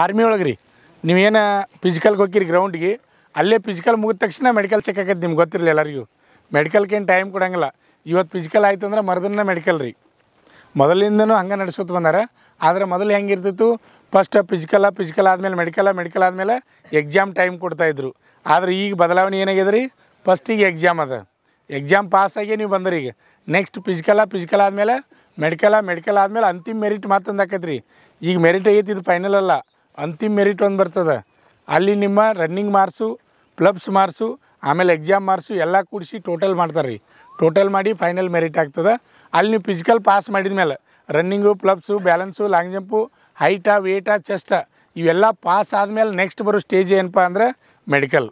army ಒಳಗೆ ರೀ ನೀವೇನು ಫಿಸಿಕಲ್ಗೆ ಹೋಗಿರಿ ಗ್ರೌಂಡ್ಗೆ ಅಲ್ಲೇ ಫಿಸಿಕಲ್ ಮುಗಿದ ತಕ್ಷಣ ಮೆಡಿಕಲ್ ಚೆಕ್ ಆಕೈತೆ ನಿಮ್ಗೆ ಗೊತ್ತಿರಲಿ ಎಲ್ಲರಿಗೂ ಮೆಡಿಕಲ್ಗೇನು ಟೈಮ್ ಕೊಡೋಂಗಿಲ್ಲ ಇವತ್ತು ಫಿಸಿಕಲ್ ಆಯ್ತು ಅಂದ್ರೆ ಮರದನ್ನ ಮೆಡಿಕಲ್ ರೀ ಮೊದಲಿಂದನೂ ಹಂಗೆ ನಡೆಸ್ಕೊತ ಬಂದಾರೆ ಆದರೆ ಮೊದಲು ಹೆಂಗಿರ್ತಿತ್ತು ಫಸ್ಟ್ ಫಿಸಿಕಲ್ಲ ಫಿಸಿಕಲ್ ಆದಮೇಲೆ ಮೆಡಿಕಲ್ಲ ಮೆಡಿಕಲ್ ಆದಮೇಲೆ ಎಕ್ಸಾಮ್ ಟೈಮ್ ಕೊಡ್ತಾಯಿದ್ರು ಆದರೆ ಈಗ ಬದಲಾವಣೆ ಏನಾಗಿದೆ ರೀ ಫಸ್ಟಿಗೆ ಎಕ್ಸಾಮ್ ಅದ ಎಕ್ಸಾಮ್ ಪಾಸಾಗಿ ನೀವು ಬಂದ್ರಿ ಈಗ ನೆಕ್ಸ್ಟ್ ಫಿಸಿಕಲ್ಲ ಫಿಸಿಕಲ್ ಆದಮೇಲೆ ಮೆಡಿಕಲ್ಲ ಮೆಡಿಕಲ್ ಆದಮೇಲೆ ಅಂತಿಮ ಮೆರಿಟ್ ಮಾತಂದು ರೀ ಈಗ ಮೆರಿಟ್ ಆಗೈತಿ ಇದು ಫೈನಲ್ ಅಲ್ಲ ಅಂತಿಮ ಮೆರಿಟ್ ಒಂದು ಬರ್ತದೆ ಅಲ್ಲಿ ನಿಮ್ಮ ರನ್ನಿಂಗ್ ಮಾರ್ಸು ಪ್ಲಬ್ಸ್ ಮಾರ್ಸು ಆಮೇಲೆ ಎಕ್ಸಾಮ್ ಮಾರ್ಸು ಎಲ್ಲ ಕೂಡಿಸಿ ಟೋಟಲ್ ಮಾಡ್ತಾರೆ ರೀ ಟೋಟಲ್ ಮಾಡಿ ಫೈನಲ್ ಮೆರಿಟ್ ಆಗ್ತದೆ ಅಲ್ಲಿ ನೀವು ಫಿಸಿಕಲ್ ಪಾಸ್ ಮಾಡಿದ ಮೇಲೆ running pullups balance long jump ಹೈಟಾ ವೇಟಾ ಚೆಸ್ಟ ಇವೆಲ್ಲ ಪಾಸ್ ಆದಮೇಲೆ ನೆಕ್ಸ್ಟ್ ಬರೋ ಸ್ಟೇಜ್ ಏನಪ್ಪ ಅಂದರೆ ಮೆಡಿಕಲ್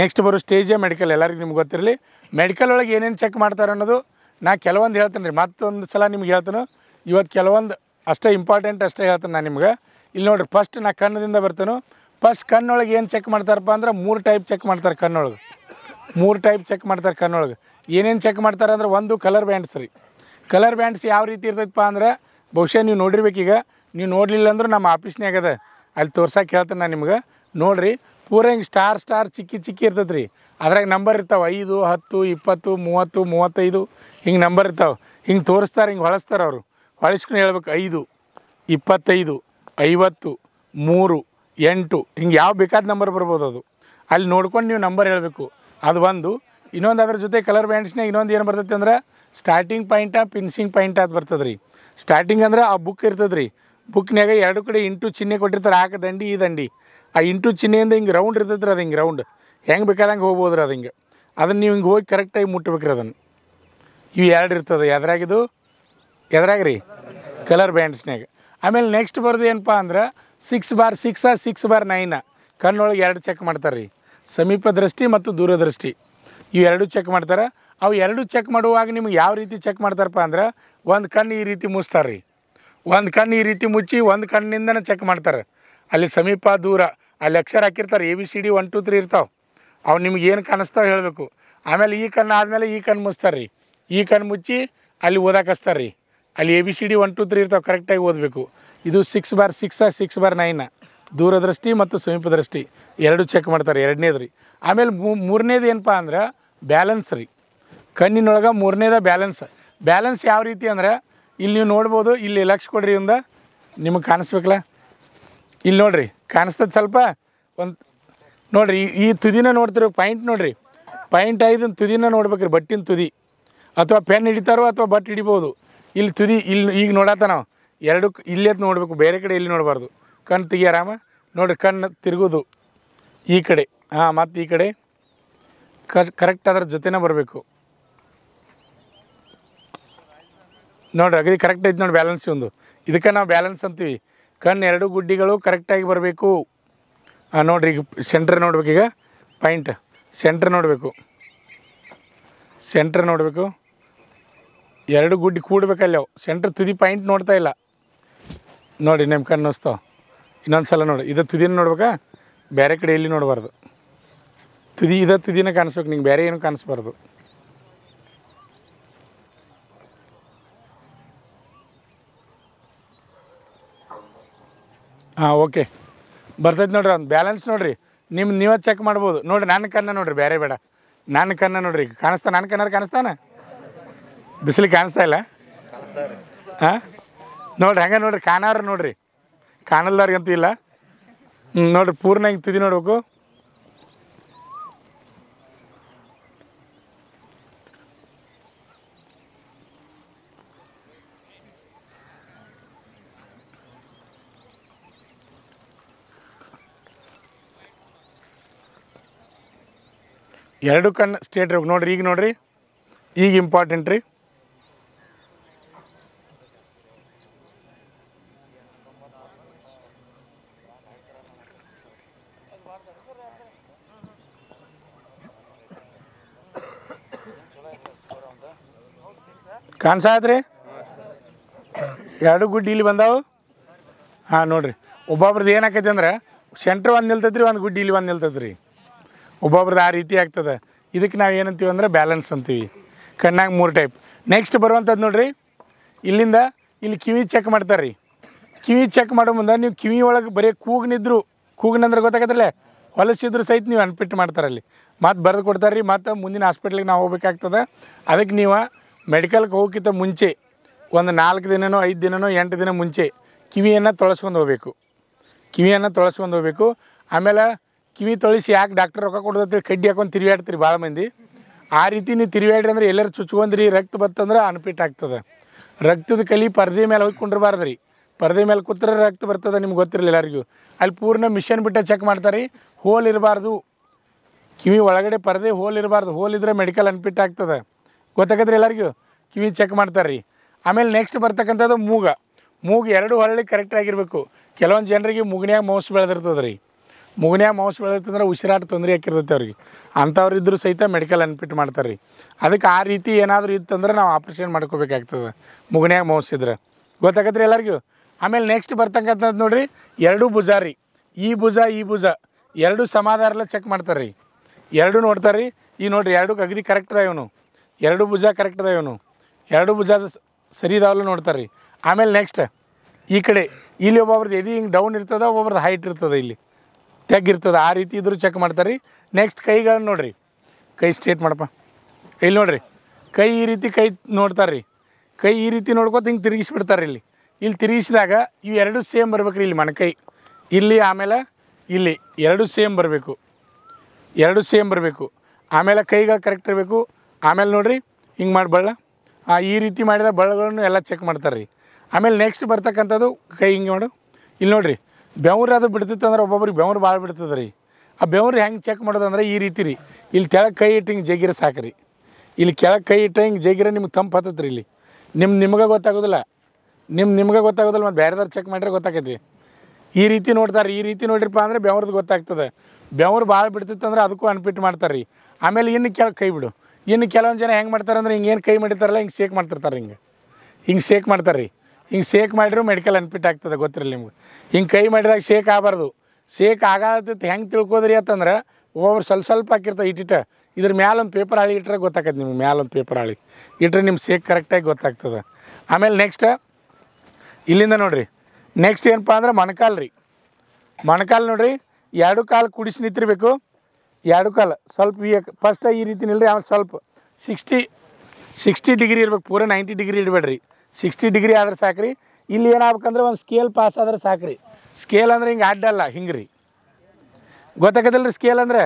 ನೆಕ್ಸ್ಟ್ ಬರೋ ಸ್ಟೇಜೇ ಮೆಡಿಕಲ್ ಎಲ್ಲರಿಗೂ ನಿಮ್ಗೆ ಗೊತ್ತಿರಲಿ ಮೆಡಿಕಲ್ ಒಳಗೆ ಏನೇನು ಚೆಕ್ ಮಾಡ್ತಾರೆ ಅನ್ನೋದು ನಾ ಕೆಲವೊಂದು ಹೇಳ್ತೇನೆ ರೀ ಮತ್ತೊಂದು ಸಲ ನಿಮ್ಗೆ ಹೇಳ್ತೇನೆ ಇವತ್ತು ಕೆಲವೊಂದು ಅಷ್ಟೇ ಇಂಪಾರ್ಟೆಂಟ್ ಅಷ್ಟೇ ಹೇಳ್ತೇನೆ ನಾನು ನಿಮ್ಗೆ ಇಲ್ಲಿ ನೋಡ್ರಿ ಫಸ್ಟ್ ನಾ ಕಣ್ಣದಿಂದ ಬರ್ತೇನೆ ಫಸ್ಟ್ ಕಣ್ಣೊಳಗೆ ಏನು ಚೆಕ್ ಮಾಡ್ತಾರಪ್ಪ ಅಂದ್ರೆ ಮೂರು ಟೈಪ್ ಚೆಕ್ ಮಾಡ್ತಾರೆ ಕಣ್ಣೊಳಗೆ ಮೂರು ಟೈಪ್ ಚೆಕ್ ಮಾಡ್ತಾರೆ ಕಣ್ಣೊಳಗೆ ಏನೇನು ಚೆಕ್ ಮಾಡ್ತಾರೆ ಅಂದ್ರೆ ಒಂದು ಕಲರ್ ಬ್ಯಾಂಡ್ಸ್ ರೀ ಕಲರ್ ಬ್ಯಾಂಡ್ಸ್ ಯಾವ ರೀತಿ ಇರ್ತೈತಪ್ಪ ಅಂದ್ರೆ ಬಹುಶಃ ನೀವು ನೋಡಿರ್ಬೇಕೀಗ ನೀವು ನೋಡಲಿಲ್ಲ ಅಂದ್ರೆ ನಮ್ಮ ಆಫೀಸ್ನಾಗ ಅದ ಅಲ್ಲಿ ತೋರ್ಸಕ್ಕೆ ಹೇಳ್ತೇನೆ ನಾನು ನಿಮ್ಗೆ ನೋಡಿರಿ ಪೂರ ಹಿಂಗೆ ಸ್ಟಾರ್ ಸ್ಟಾರ್ ಚಿಕ್ಕಿ ಚಿಕ್ಕಿ ಇರ್ತದೆ ರೀ ಅದ್ರಾಗ ನಂಬರ್ ಇರ್ತಾವೆ ಐದು ಹತ್ತು ಇಪ್ಪತ್ತು ಮೂವತ್ತು ಮೂವತ್ತೈದು ಹಿಂಗೆ ನಂಬರ್ ಇರ್ತಾವೆ ಹಿಂಗೆ ತೋರಿಸ್ತಾರೆ ಹಿಂಗೆ ಹೊಳಸ್ತಾರೆ ಅವರು ಹೊಳಿಸ್ಕೊಂಡು ಹೇಳ್ಬೇಕು ಐದು ಇಪ್ಪತ್ತೈದು ಐವತ್ತು ಮೂರು ಎಂಟು ಹಿಂಗೆ ಯಾವ ಬೇಕಾದ ನಂಬರ್ ಬರ್ಬೋದು ಅದು ಅಲ್ಲಿ ನೋಡ್ಕೊಂಡು ನೀವು ನಂಬರ್ ಹೇಳಬೇಕು ಅದು ಒಂದು ಇನ್ನೊಂದು ಅದ್ರ ಜೊತೆ ಕಲರ್ ಬ್ಯಾಂಡ್ಸ್ನಾಗ ಇನ್ನೊಂದು ಏನು ಬರ್ತೈತೆ ಅಂದ್ರೆ ಸ್ಟಾರ್ಟಿಂಗ್ ಪಾಯಿಂಟ ಪಿನ್ಸಿಂಗ್ ಪಾಯಿಂಟ್ ಅದು ಬರ್ತದ್ರಿ ಸ್ಟಾರ್ಟಿಂಗ್ ಅಂದ್ರೆ ಆ ಬುಕ್ ಇರ್ತದ್ರಿ ರೀ ಬುಕ್ನಾಗ ಎರಡು ಕಡೆ ಇಂಟು ಚಿಹ್ನೆ ಕೊಟ್ಟಿರ್ತಾರೆ ಆಕ ದಂಡಿ ಈ ದಂಡಿ ಆ ಇಂಟು ಚಿಹ್ನೆಯಿಂದ ಹಿಂಗೆ ರೌಂಡ್ ಇರ್ತದೆ ರೀ ಅದು ಹಿಂಗೆ ರೌಂಡ್ ಹೆಂಗೆ ಬೇಕಾದಂಗೆ ಹೋಗ್ಬೋದ್ರಿ ಅದು ಹಿಂಗೆ ಅದನ್ನು ನೀವು ಹಿಂಗೆ ಹೋಗಿ ಕರೆಕ್ಟಾಗಿ ರೀ ಅದನ್ನು ಇವು ಎರಡು ಇರ್ತದೆ ಎದ್ರಾಗಿದು ಎದ್ರಾಗ್ರಿ ಕಲರ್ ಬ್ಯಾಂಡ್ಸ್ನಾಗ ಆಮೇಲೆ ನೆಕ್ಸ್ಟ್ ಬರೋದು ಏನಪ್ಪ ಅಂದ್ರೆ six bar six six bar nine ಕಣ್ಣೊಳಗೆ ಎರಡು ಚೆಕ್ ಮಾಡ್ತಾರೆ ರೀ ಸಮೀಪ ದೃಷ್ಟಿ ಮತ್ತು ದೂರದೃಷ್ಟಿ ಎರಡು ಚೆಕ್ ಮಾಡ್ತಾರೆ ಅವು ಎರಡು ಚೆಕ್ ಮಾಡುವಾಗ ನಿಮ್ಗೆ ಯಾವ ರೀತಿ ಚೆಕ್ ಮಾಡ್ತಾರಪ್ಪ ಅಂದ್ರೆ ಒಂದು ಕಣ್ಣು ಈ ರೀತಿ ಮುಚ್ತಾರೆ ರೀ ಒಂದು ಕಣ್ಣು ಈ ರೀತಿ ಮುಚ್ಚಿ ಒಂದು ಕಣ್ಣಿಂದನೇ ಚೆಕ್ ಮಾಡ್ತಾರೆ ಅಲ್ಲಿ ಸಮೀಪ ದೂರ ಅಲ್ಲಿ ಅಕ್ಷರ ಹಾಕಿರ್ತಾರೆ A B C D one two three ಇರ್ತಾವೆ ಅವು ನಿಮ್ಗೆ ಏನು ಕಾಣಿಸ್ತಾವೆ ಹೇಳಬೇಕು ಆಮೇಲೆ ಈ ಕಣ್ಣು ಆದಮೇಲೆ ಈ ಕಣ್ಣು ಮುಚ್ತಾರೆ ರೀ ಈ ಕಣ್ಣು ಮುಚ್ಚಿ ಅಲ್ಲಿ ಓದಾಕಿಸ್ತಾರೆ ರೀ ಅಲ್ಲಿ A B C D one two three ಇರ್ತಾವೆ ಕರೆಕ್ಟಾಗಿ ಓದಬೇಕು ಇದು six bar six six bar nine ದೂರದೃಷ್ಟಿ ಮತ್ತು ಸಮೀಪ ದೃಷ್ಟಿ ಎರಡು ಚೆಕ್ ಮಾಡ್ತಾರೆ ಎರಡನೇದು ರೀ ಆಮೇಲೆ ಮೂರನೇದು ಏನಪ್ಪ ಅಂದ್ರೆ ಬ್ಯಾಲೆನ್ಸ್ ರೀ ಕಣ್ಣಿನೊಳಗೆ ಮೂರನೇದ ಬ್ಯಾಲೆನ್ಸ್ ಬ್ಯಾಲೆನ್ಸ್ ಯಾವ ರೀತಿ ಅಂದ್ರೆ ಇಲ್ಲಿ ನೀವು ನೋಡ್ಬೋದು ಇಲ್ಲಿ ಲಕ್ಷ ಕೊಡ್ರಿ ಇಂದ ನಿಮಗೆ ಕಾಣಿಸ್ಬೇಕಲ್ಲ ಇಲ್ಲಿ ನೋಡಿರಿ ಕಾಣಿಸ್ತದೆ ಸ್ವಲ್ಪ ಒಂದು ನೋಡಿರಿ ಈ ತುದಿನ ನೋಡ್ತಿರೋ ಪಾಯಿಂಟ್ ನೋಡಿರಿ ಪಾಯಿಂಟ್ ಐದನ ತುದಿನ ನೋಡ್ಬೇಕ್ರಿ ಬಟ್ಟಿನ ತುದಿ ಅಥವಾ ಪೆನ್ ಹಿಡಿತಾರೋ ಅಥವಾ ಬಟ್ ಹಿಡಿಬೋದು ಇಲ್ಲಿ ತುದಿ ಇಲ್ಲಿ ಈಗ ನೋಡತ್ತ ನಾವು ಎರಡಕ್ಕೆ ಇಲ್ಲೇತ್ ನೋಡಬೇಕು ಬೇರೆ ಕಡೆ ಇಲ್ಲಿ ನೋಡಬಾರ್ದು ಕಣ್ಣು ಆರಾಮ ನೋಡಿರಿ ಕಣ್ಣು ತಿರುಗೋದು ಈ ಕಡೆ ಹಾಂ ಮತ್ತು ಈ ಕಡೆ ಕರೆಕ್ಟ್ ಅದರ ಜೊತೆನೇ ಬರಬೇಕು ನೋಡ್ರಿ ಅಗದಿ ಕರೆಕ್ಟ್ ಐತೆ ನೋಡಿ ಬ್ಯಾಲೆನ್ಸ್ ಒಂದು ಇದಕ್ಕೆ ನಾವು ಬ್ಯಾಲೆನ್ಸ್ ಅಂತೀವಿ ಕಣ್ಣು ಎರಡು ಗುಡ್ಡಿಗಳು ಕರೆಕ್ಟಾಗಿ ಬರಬೇಕು ಹಾಂ ನೋಡಿರಿ ಈಗ ಸೆಂಟ್ರ್ ಈಗ ಪಾಯಿಂಟ್ ಸೆಂಟ್ರ್ ನೋಡಬೇಕು ಸೆಂಟ್ರ್ ನೋಡಬೇಕು ಎರಡು ಗುಡ್ಡಿ ಕೂಡಬೇಕಲ್ಲಿ ಸೆಂಟ್ರ್ ತುದಿ ಪಾಯಿಂಟ್ ನೋಡ್ತಾ ಇಲ್ಲ ನೋಡಿ ನಿಮ್ಮ ಕಣ್ಣು ನೋಸ್ತಾವೆ ಇನ್ನೊಂದು ಸಲ ನೋಡಿ ಇದ ತುದಿನ ನೋಡ್ಬೇಕಾ ಬೇರೆ ಕಡೆ ಎಲ್ಲಿ ನೋಡಬಾರ್ದು ತುದಿ ಇದ ತುದಿನ ಕಾಣಿಸ್ಬೇಕು ನಿಂಗೆ ಬೇರೆ ಏನು ಕಾಣಿಸ್ಬಾರ್ದು ಹಾಂ ಓಕೆ ಬರ್ತೈತೆ ನೋಡ್ರಿ ಒಂದು ಬ್ಯಾಲೆನ್ಸ್ ನೋಡ್ರಿ ನಿಮ್ಮ ನೀವೇ ಚೆಕ್ ಮಾಡ್ಬೋದು ನೋಡಿರಿ ನನ್ನ ಕನ್ನ ನೋಡಿರಿ ಬೇರೆ ಬೇಡ ನನ್ನ ಕನ್ನ ನೋಡಿರಿ ಕಾಣಿಸ್ತಾ ನನ್ನ ಕನ್ನರ ಕಾಣಿಸ್ತಾನೆ ಬಿಸಿಲು ಕಾಣಿಸ್ತಾ ಇಲ್ಲ ಹಾಂ ನೋಡ್ರಿ ಹಂಗೆ ನೋಡ್ರಿ ಕಾಣಾರ ನೋಡ್ರಿ ಕಾಣಲ್ದಾರ್ಗಂತೂ ಇಲ್ಲ ನೋಡ್ರಿ ಪೂರ್ಣ ಹಿಂಗೆ ತಿದ್ದಿ ನೋಡ್ಬೇಕು ಎರಡು ಕಣ್ಣು ಸ್ಟೇಟ್ ನೋಡ್ರಿ ಈಗ ನೋಡ್ರಿ ಈಗ ಇಂಪಾರ್ಟೆಂಟ್ ರೀ ರೀ ಎರಡು ಗುಡ್ಡಿ ಇಲ್ಲಿ ಬಂದಾವು ಹಾಂ ನೋಡ್ರಿ ಒಬ್ಬೊಬ್ರದ್ದು ಏನಾಕೈತಿ ಅಂದ್ರೆ ಸೆಂಟ್ರ್ ಒಂದು ನಿಲ್ತೈತ್ರಿ ಒಂದು ಗುಡ್ಡಿ ಇಲ್ಲಿ ಒಂದು ನಿಲ್ತೈತ್ರಿ ಒಬ್ಬೊಬ್ರದ್ದು ಆ ರೀತಿ ಆಗ್ತದೆ ಇದಕ್ಕೆ ನಾವು ಏನಂತೀವಿ ಅಂದ್ರೆ ಬ್ಯಾಲೆನ್ಸ್ ಅಂತೀವಿ ಕಣ್ಣಾಗ ಮೂರು ಟೈಪ್ ನೆಕ್ಸ್ಟ್ ಬರುವಂಥದ್ದು ನೋಡ್ರಿ ಇಲ್ಲಿಂದ ಇಲ್ಲಿ ಕಿವಿ ಚೆಕ್ ಮಾಡ್ತಾರೆ ರೀ ಕಿವಿ ಚೆಕ್ ಮಾಡೋ ಮುಂದೆ ನೀವು ಕಿವಿ ಒಳಗೆ ಬರೀ ಕೂಗ್ನಿದ್ರು ಕೂಗಿನಂದ್ರೆ ಗೊತ್ತಾಗತ್ತಲ್ಲೇ ಹೊಲಸಿದ್ರು ಸಹಿತ ನೀವು ಅನ್ಪಿಟ್ಟು ಮಾಡ್ತಾರೆ ಅಲ್ಲಿ ಮತ್ತು ಬರೆದು ಕೊಡ್ತಾರೆ ರೀ ಮತ್ತು ಮುಂದಿನ ಹಾಸ್ಪಿಟ್ಲಿಗೆ ನಾವು ಹೋಗ್ಬೇಕಾಗ್ತದೆ ಅದಕ್ಕೆ ನೀವು ಮೆಡಿಕಲ್ಗೆ ಹೋಗೋಕ್ಕಿಂತ ಮುಂಚೆ ಒಂದು ನಾಲ್ಕು ದಿನನೋ ಐದು ದಿನನೋ ಎಂಟು ದಿನ ಮುಂಚೆ ಕಿವಿಯನ್ನು ತೊಳಸ್ಕೊಂಡು ಹೋಗ್ಬೇಕು ಕಿವಿಯನ್ನು ತೊಳಸ್ಕೊಂಡು ಹೋಗಬೇಕು ಆಮೇಲೆ ಕಿವಿ ತೊಳಿಸಿ ಯಾಕೆ ಡಾಕ್ಟರ್ ರೊಕ್ಕ ಕೊಡೋದತ್ತಿ ಕಡ್ಡಿ ಹಾಕೊಂಡು ತಿರುಗಾಡ್ತೀರಿ ಭಾಳ ಮಂದಿ ಆ ರೀತಿ ನೀವು ತಿರುಗಾಡ್ರಿ ಅಂದ್ರೆ ಎಲ್ಲರೂ ಚುಚ್ಕೊಂಡ್ರಿ ರಕ್ತ ಬತ್ತಂದ್ರೆ ಅನ್ಪಿಟ್ಟಾಗ್ತದೆ ಆಗ್ತದೆ ರಕ್ತದ ಕಲಿ ಪರದೆ ಮೇಲೆ ಹೋಗಿ ಕುಂಡ್ರಬಾರ್ದು ರೀ ಪರದೆ ಮೇಲೆ ಕೂತ್ರೆ ರಕ್ತ ಬರ್ತದೆ ನಿಮ್ಗೆ ಗೊತ್ತಿರಲಿಲ್ಲ ಎಲ್ಲರಿಗೂ ಅಲ್ಲಿ ಪೂರ್ಣ ಮಿಷನ್ ಬಿಟ್ಟು ಚೆಕ್ ಮಾಡ್ತಾರೆ ಹೋಲ್ ಇರಬಾರ್ದು ಕಿವಿ ಒಳಗಡೆ ಪರದೆ ಹೋಲ್ ಇರಬಾರ್ದು ಹೋಲ್ ಇದ್ರೆ ಮೆಡಿಕಲ್ ಅನ್ಫಿಟ್ ಆಗ್ತದೆ ಗೊತ್ತಾಗದ್ರಿ ಎಲ್ಲರಿಗೂ ಕಿವಿ ಚೆಕ್ ಮಾಡ್ತಾರೆ ರೀ ಆಮೇಲೆ ನೆಕ್ಸ್ಟ್ ಬರ್ತಕ್ಕಂಥದ್ದು ಮೂಗ ಮೂಗು ಎರಡು ಹೊರಳಿ ಆಗಿರಬೇಕು ಕೆಲವೊಂದು ಜನರಿಗೆ ಮುಗನ್ಯಾಗ ಮೌಸ್ ಬೆಳೆದಿರ್ತದೆ ರೀ ಮುಗನ್ಯಾಗ ಮೌಸ್ ಬೆಳೆದಿರ್ತಂದ್ರೆ ಉಸಿರಾಟ ತೊಂದರೆ ಹಾಕಿರ್ತೈತೆ ಅವ್ರಿಗೆ ಅಂಥವ್ರು ಸಹಿತ ಮೆಡಿಕಲ್ ಅನ್ಫಿಟ್ ಮಾಡ್ತಾರೆ ರೀ ಅದಕ್ಕೆ ಆ ರೀತಿ ಏನಾದರೂ ಇತ್ತಂದ್ರೆ ನಾವು ಆಪ್ರೇಷನ್ ಮಾಡ್ಕೋಬೇಕಾಗ್ತದೆ ಮುಗನ್ಯಾಗ ಮೌಸ್ ಇದ್ರೆ ಗೊತ್ತಾಗತ್ತೆ ರೀ ಎಲ್ಲರಿಗೂ ಆಮೇಲೆ ನೆಕ್ಸ್ಟ್ ಬರ್ತಕ್ಕಂಥದ್ದು ನೋಡಿರಿ ಎರಡು ಭುಜ ರೀ ಈ ಭುಜ ಈ ಭುಜ ಎರಡು ಸಮಾಧಾರಲ್ಲ ಚೆಕ್ ಮಾಡ್ತಾರೆ ರೀ ಎರಡು ನೋಡ್ತಾರೆ ರೀ ಈ ನೋಡಿರಿ ಎರಡು ಅಗದಿ ಕರೆಕ್ಟ್ ಅದ ಇವನು ಎರಡು ಭುಜ ಕರೆಕ್ಟ್ ಅದ ಇವನು ಎರಡು ಭುಜ ಸರಿ ಇದಾವಲ್ಲ ನೋಡ್ತಾರೆ ರೀ ಆಮೇಲೆ ನೆಕ್ಸ್ಟ್ ಈ ಕಡೆ ಇಲ್ಲಿ ಒಬ್ಬೊಬ್ರದ್ದು ಎದಿ ಹಿಂಗೆ ಡೌನ್ ಇರ್ತದೆ ಒಬ್ಬೊಬ್ರದ್ದು ಹೈಟ್ ಇರ್ತದೆ ಇಲ್ಲಿ ತೆಗ್ಗಿರ್ತದೆ ಆ ರೀತಿ ಇದ್ರೂ ಚೆಕ್ ಮಾಡ್ತಾರೆ ರೀ ನೆಕ್ಸ್ಟ್ ಕೈಗಳನ್ನ ನೋಡಿರಿ ಕೈ ಸ್ಟ್ರೇಟ್ ಮಾಡಪ್ಪ ಇಲ್ಲಿ ನೋಡಿರಿ ಕೈ ಈ ರೀತಿ ಕೈ ನೋಡ್ತಾರೆ ರೀ ಕೈ ಈ ರೀತಿ ನೋಡ್ಕೊತ ಹಿಂಗೆ ತಿರುಗಿಸ್ಬಿಡ್ತಾರೆ ಇಲ್ಲಿ ಇಲ್ಲಿ ತಿರುಗಿಸಿದಾಗ ಇವು ಎರಡು ಸೇಮ್ ಬರ್ಬೇಕು ಇಲ್ಲಿ ಮಣಕೈ ಇಲ್ಲಿ ಆಮೇಲೆ ಇಲ್ಲಿ ಎರಡು ಸೇಮ್ ಬರಬೇಕು ಎರಡು ಸೇಮ್ ಬರಬೇಕು ಆಮೇಲೆ ಕೈಗೆ ಕರೆಕ್ಟ್ ಇರಬೇಕು ಆಮೇಲೆ ನೋಡಿರಿ ಹಿಂಗೆ ಮಾಡಿ ಬಳ್ಳ ಈ ರೀತಿ ಮಾಡಿದ ಬಳ್ಳಗಳನ್ನು ಎಲ್ಲ ಚೆಕ್ ಮಾಡ್ತಾರೆ ರೀ ಆಮೇಲೆ ನೆಕ್ಸ್ಟ್ ಬರ್ತಕ್ಕಂಥದ್ದು ಕೈ ಹಿಂಗೆ ನೋಡು ಇಲ್ಲಿ ನೋಡಿರಿ ಬೆವ್ರು ಅದು ಬಿಡ್ತಿತ್ತು ಅಂದ್ರೆ ಒಬ್ಬೊಬ್ರಿಗೆ ಬೆವ್ರು ಭಾಳ ಬಿಡ್ತದೆ ರೀ ಆ ಬೆವ್ರು ಹೆಂಗೆ ಚೆಕ್ ಮಾಡೋದಂದ್ರೆ ಈ ರೀತಿ ರೀ ಇಲ್ಲಿ ಕೆಳಗೆ ಕೈ ಇಟ್ಟು ಹಿಂಗೆ ಜಗಿರ ಸಾಕ್ರಿ ಇಲ್ಲಿ ಕೆಳಗೆ ಕೈ ಇಟ್ಟು ಹಿಂಗೆ ಜಗಿರ ನಿಮ್ಗೆ ತಂಪು ಹತ್ತತ್ರಿ ಇಲ್ಲಿ ನಿಮ್ಮ ನಿಮಗೆ ಗೊತ್ತಾಗೋದಿಲ್ಲ ನಿಮ್ಮ ನಿಮ್ಗೆ ಗೊತ್ತಾಗೋದಿಲ್ಲ ಮತ್ತು ಬೇರೆದವ್ರು ಚೆಕ್ ಮಾಡಿದ್ರೆ ಗೊತ್ತಾಕೈತಿ ಈ ರೀತಿ ನೋಡ್ತಾರೆ ಈ ರೀತಿ ನೋಡ್ರಿಪ್ಪ ಅಂದರೆ ಬೆವ್ರದ್ದು ಗೊತ್ತಾಗ್ತದೆ ಬೆವ್ರು ಭಾಳ ಬಿಡ್ತಿತ್ತಂದ್ರೆ ಅದಕ್ಕೂ ಅನ್ಪಿಟ್ ಮಾಡ್ತಾರೆ ರೀ ಆಮೇಲೆ ಇನ್ನು ಕೆಲ ಕೈ ಬಿಡು ಇನ್ನು ಕೆಲವೊಂದು ಜನ ಹೆಂಗೆ ಮಾಡ್ತಾರೆ ಅಂದರೆ ಹಿಂಗೆ ಏನು ಕೈ ಮಾಡಿರ್ತಾರಲ್ಲ ಹಿಂಗೆ ಶೇಕ್ ಮಾಡ್ತಿರ್ತಾರೆ ಹಿಂಗೆ ಹಿಂಗೆ ಶೇಕ್ ಮಾಡ್ತಾರೆ ರೀ ಹಿಂಗೆ ಶೇಕ್ ಮಾಡಿರೂ ಮೆಡಿಕಲ್ ಅನ್ಪಿಟ್ ಆಗ್ತದೆ ಗೊತ್ತಿರಲಿ ನಿಮ್ಗೆ ಹಿಂಗೆ ಕೈ ಮಾಡಿದಾಗ ಶೇಕ್ ಆಗಬಾರ್ದು ಶೇಕ್ ಆಗತ್ತೈತೆ ಹೆಂಗೆ ತಿಳ್ಕೋದ್ರಿ ಅಂತಂದ್ರೆ ಒಬ್ಬೊಬ್ರು ಸ್ವಲ್ಪ ಸ್ವಲ್ಪ ಹಾಕಿರ್ತಾ ಇಟ್ಟಿಟ್ಟ ಇದ್ರ ಮ್ಯಾಲೊಂದು ಒಂದು ಪೇಪರ್ ಹಾಳಿ ಇಟ್ಟರೆ ಗೊತ್ತಾಗತ್ತೆ ನಿಮ್ಗೆ ಮ್ಯಾಲೊಂದು ಪೇಪರ್ ಹಾಳಿ ಇಟ್ಟರೆ ನಿಮ್ಮ ಶೇಕ್ ಕರೆಕ್ಟಾಗಿ ಗೊತ್ತಾಗ್ತದೆ ಆಮೇಲೆ ನೆಕ್ಸ್ಟ್ ಇಲ್ಲಿಂದ ನೋಡಿರಿ ನೆಕ್ಸ್ಟ್ ಏನಪ್ಪ ಅಂದ್ರೆ ಮೊಣಕಾಲು ರೀ ಮೊಣಕಾಲು ನೋಡಿರಿ ಎರಡು ಕಾಲು ಕುಡಿಸಿ ನಿಂತಿರ್ಬೇಕು ಎರಡು ಕಾಲು ಸ್ವಲ್ಪ ಈ ಫಸ್ಟ್ ಈ ರೀತಿ ನಿಲ್ರಿ ಆಮೇಲೆ ಸ್ವಲ್ಪ ಸಿಕ್ಸ್ಟಿ ಸಿಕ್ಸ್ಟಿ ಡಿಗ್ರಿ ಇರ್ಬೇಕು ಪೂರ ನೈಂಟಿ ಡಿಗ್ರಿ ಇಡಬೇಡ್ರಿ ಸಿಕ್ಸ್ಟಿ ಡಿಗ್ರಿ ಆದ್ರೆ ಸಾಕ್ರಿ ಇಲ್ಲಿ ಏನಾಗ್ಬೇಕಂದ್ರೆ ಒಂದು ಸ್ಕೇಲ್ ಪಾಸ್ ಆದ್ರೆ ಸಾಕ್ರಿ ಸ್ಕೇಲ್ ಅಂದ್ರೆ ಹಿಂಗೆ ಅಡ್ಡಲ್ಲ ಹಿಂಗೆ ರೀ ಗೊತ್ತಾಗದಲ್ರಿ ಸ್ಕೇಲ್ ಅಂದರೆ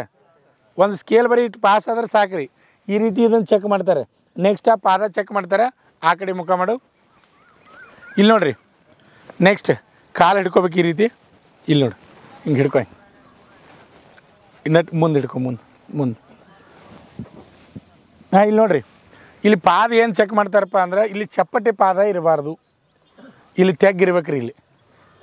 ಒಂದು ಸ್ಕೇಲ್ ಬರೀ ಇಟ್ಟು ಪಾಸ್ ಆದ್ರೆ ಸಾಕ್ರಿ ಈ ರೀತಿ ಇದನ್ನು ಚೆಕ್ ಮಾಡ್ತಾರೆ ನೆಕ್ಸ್ಟ್ ಆ ಪಾದ ಚೆಕ್ ಮಾಡ್ತಾರೆ ಆ ಕಡೆ ಮುಖ ಮಾಡು ಇಲ್ಲಿ ನೋಡಿರಿ ನೆಕ್ಸ್ಟ್ ಕಾಲು ಹಿಡ್ಕೋಬೇಕು ಈ ರೀತಿ ಇಲ್ಲಿ ನೋಡು ಹಿಂಗೆ ಹಿಡ್ಕೊ ಇನ್ನಟ್ಟು ಮುಂದೆ ಹಿಡ್ಕೊ ಮುಂದೆ ಮುಂದೆ ಹಾಂ ಇಲ್ಲಿ ನೋಡಿರಿ ಇಲ್ಲಿ ಪಾದ ಏನು ಚೆಕ್ ಮಾಡ್ತಾರಪ್ಪ ಅಂದ್ರೆ ಇಲ್ಲಿ ಚಪ್ಪಟೆ ಪಾದ ಇರಬಾರ್ದು ಇಲ್ಲಿ ತೆಗ್ಗಿರ್ಬೇಕು ರೀ ಇಲ್ಲಿ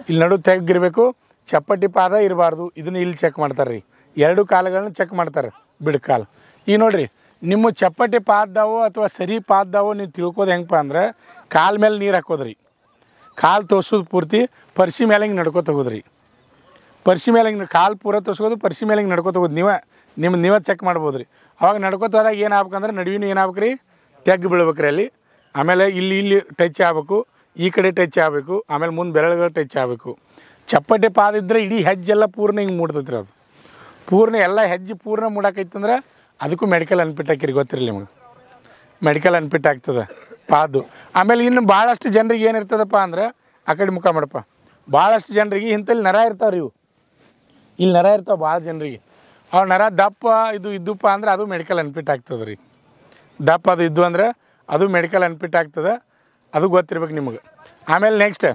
ಇಲ್ಲಿ ನಡು ತೆಗ್ಗಿರಬೇಕು ಚಪ್ಪಟಿ ಪಾದ ಇರಬಾರ್ದು ಇದನ್ನು ಇಲ್ಲಿ ಚೆಕ್ ಮಾಡ್ತಾರೆ ರೀ ಎರಡು ಕಾಲುಗಳನ್ನ ಚೆಕ್ ಮಾಡ್ತಾರೆ ಬಿಡು ಕಾಲು ಈ ನೋಡಿರಿ ನಿಮ್ಮ ಚಪ್ಪಟಿ ಪಾದ್ದಾವೋ ಅಥವಾ ಸರಿ ಪಾದ್ದಾವೋ ನೀವು ತಿಳ್ಕೋದು ಹೆಂಗಪ್ಪ ಅಂದ್ರೆ ಕಾಲ ಮೇಲೆ ನೀರು ಹಾಕೋದ್ರಿ ಕಾಲು ತೋರ್ಸೋದು ಪೂರ್ತಿ ಪರ್ಸಿ ಮೇಲೆ ಹಿಂಗೆ ನಡ್ಕೋತ ಹೋಗೋದ್ರಿ ಪರ್ಸಿ ಮೇಲೆ ಹಿಂಗೆ ಕಾಲು ಪೂರ ತೋರ್ಸೋದು ಪರ್ಸಿ ಮೇಲೆ ಹಿಂಗೆ ನಡ್ಕೋತ ಹೋಗೋದು ನೀವೇ ನಿಮ್ಮ ನೀವೇ ಚೆಕ್ ಮಾಡ್ಬೋದು ರೀ ಅವಾಗ ನಡ್ಕೋತ ಹೋದಾಗ ಏನು ಆಗ್ಬೇಕಂದ್ರೆ ನಡುವಿನ ಏನು ಆಗ್ಬೇಕು ರೀ ತೆಗ್ ಬೀಳ್ಬೇಕ್ರಿ ಅಲ್ಲಿ ಆಮೇಲೆ ಇಲ್ಲಿ ಇಲ್ಲಿ ಟಚ್ ಆಗಬೇಕು ಈ ಕಡೆ ಟಚ್ ಆಗಬೇಕು ಆಮೇಲೆ ಮುಂದೆ ಬೆರಳುಗಳು ಟಚ್ ಆಗಬೇಕು ಚಪ್ಪಟೆ ಪಾದ ಇದ್ದರೆ ಇಡೀ ಹೆಜ್ಜೆಲ್ಲ ಪೂರ್ಣ ಹಿಂಗೆ ರೀ ಅದು ಪೂರ್ಣ ಎಲ್ಲ ಹೆಜ್ಜೆ ಪೂರ್ಣ ಮೂಡಾಕೈತಂದ್ರೆ ಅದಕ್ಕೂ ಮೆಡಿಕಲ್ ಅನ್ಪಿಟ್ಟಾಕಿರಿ ಗೊತ್ತಿರಲಿ ನಿಮಗೆ ಮೆಡಿಕಲ್ ಅನ್ಫಿಟ್ ಆಗ್ತದೆ ಪಾದು ಆಮೇಲೆ ಇನ್ನು ಭಾಳಷ್ಟು ಜನರಿಗೆ ಏನಿರ್ತದಪ್ಪ ಅಂದ್ರೆ ಆ ಕಡೆ ಮುಖ ಮಾಡಪ್ಪ ಭಾಳಷ್ಟು ಜನರಿಗೆ ಇಂಥಲ್ಲಿ ನರ ಇರ್ತಾವ್ರಿ ಇವು ಇಲ್ಲಿ ನರ ಇರ್ತಾವೆ ಭಾಳ ಜನರಿಗೆ ಅವ್ರು ನರ ದಪ್ಪ ಇದು ಇದ್ದಪ್ಪ ಅಂದ್ರೆ ಅದು ಮೆಡಿಕಲ್ ಅನ್ಫಿಟ್ ಆಗ್ತದೆ ರೀ ದಪ್ಪ ಅದು ಇದ್ದು ಅಂದ್ರೆ ಅದು ಮೆಡಿಕಲ್ ಅನ್ಫಿಟ್ ಆಗ್ತದೆ ಅದು ಗೊತ್ತಿರ್ಬೇಕು ನಿಮಗೆ ಆಮೇಲೆ ನೆಕ್ಸ್ಟ್